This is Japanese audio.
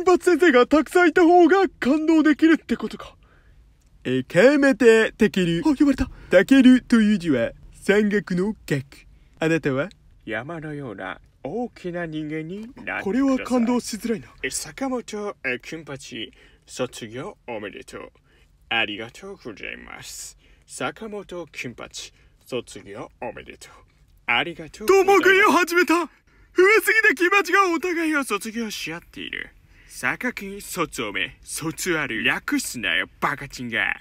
金髪先生がたくさんいた方が感動できるってことか。え、かまた、たける。あ、呼ばれた。たけるという字は、山岳の岳。あなたは山のような大きな人間になっこれは感動しづらいな。坂本金八、卒業おめでとう。ありがとうございます。坂本金八、卒業おめでとう。ありがとうともくりを始めた増えすぎた気持がお互いを卒業し合っている。榊卒おめ卒ある略すなよバカチンが